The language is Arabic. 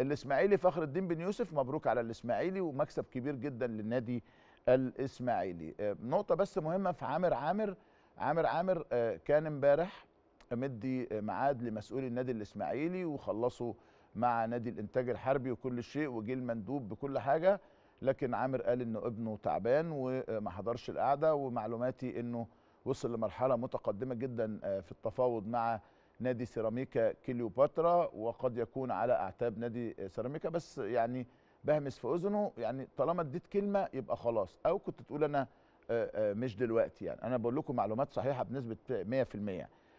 الاسماعيلي فخر الدين بن يوسف مبروك على الاسماعيلي ومكسب كبير جدا للنادي الاسماعيلي آه، نقطه بس مهمه في عامر عامر عامر عامر آه، كان امبارح مدي ميعاد لمسؤولي النادي الاسماعيلي وخلصوا مع نادي الانتاج الحربي وكل شيء وجه المندوب بكل حاجه لكن عامر قال انه ابنه تعبان وما حضرش القعده ومعلوماتي انه وصل لمرحله متقدمه جدا آه، في التفاوض مع نادي سيراميكا كليوباترا وقد يكون على اعتاب نادي سيراميكا بس يعني بهمس في اذنه يعني طالما اديت كلمه يبقى خلاص او كنت تقول انا آه، آه، مش دلوقتي يعني انا بقول لكم معلومات صحيحه بنسبه 100%